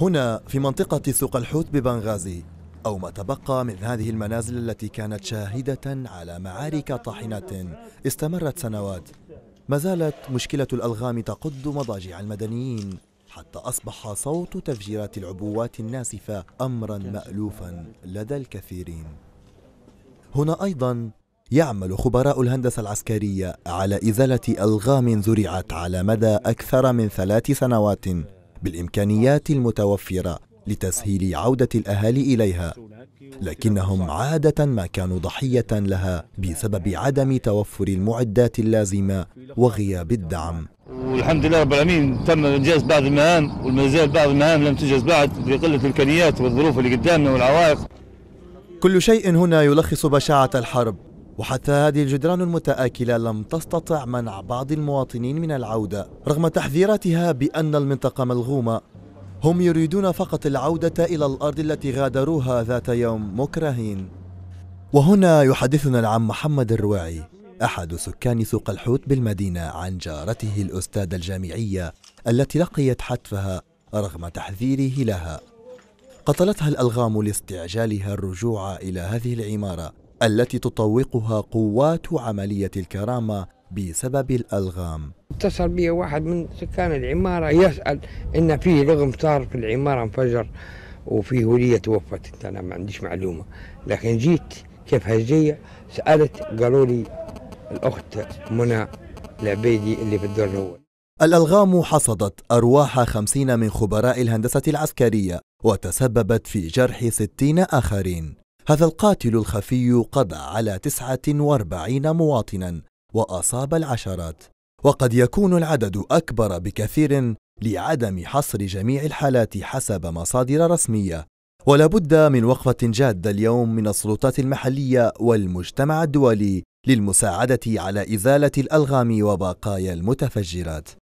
هنا في منطقة سوق الحوت ببنغازي أو ما تبقى من هذه المنازل التي كانت شاهدة على معارك طاحنة استمرت سنوات ما زالت مشكلة الألغام تقض مضاجع المدنيين حتى أصبح صوت تفجيرات العبوات الناسفة أمرا مألوفا لدى الكثيرين هنا أيضا يعمل خبراء الهندسة العسكرية على إزالة ألغام زرعت على مدى أكثر من ثلاث سنوات بالإمكانيات المتوفرة لتسهيل عودة الأهالي إليها لكنهم عادة ما كانوا ضحية لها بسبب عدم توفر المعدات اللازمة وغياب الدعم والحمد لله رب العالمين تم انجاز بعض المهام وما زال بعض المهام لم تنجز بعد بقله الامكانيات والظروف اللي قدامنا والعوائق كل شيء هنا يلخص بشاعه الحرب وحتى هذه الجدران المتآكلة لم تستطع منع بعض المواطنين من العودة رغم تحذيراتها بأن المنطقة ملغومة هم يريدون فقط العودة إلى الأرض التي غادروها ذات يوم مكرهين وهنا يحدثنا العم محمد الرواعي أحد سكان سوق الحوت بالمدينة عن جارته الأستاذة الجامعية التي لقيت حتفها رغم تحذيره لها قتلتها الألغام لاستعجالها الرجوع إلى هذه العمارة التي تطوقها قوات عملية الكرامة بسبب الألغام اتصل بي واحد من سكان العمارة يسأل إن في لغم صار في العمارة انفجر وفي ولية توفت أنا ما عنديش معلومة لكن جيت كيف هجية سألت قالوا لي الأخت منى العبيدي اللي في الدور الأول الألغام حصدت أرواح خمسين من خبراء الهندسة العسكرية وتسببت في جرح ستين آخرين هذا القاتل الخفي قضى على 49 مواطنا وأصاب العشرات وقد يكون العدد أكبر بكثير لعدم حصر جميع الحالات حسب مصادر رسمية ولا بد من وقفة جادة اليوم من السلطات المحلية والمجتمع الدولي للمساعدة على إزالة الألغام وبقايا المتفجرات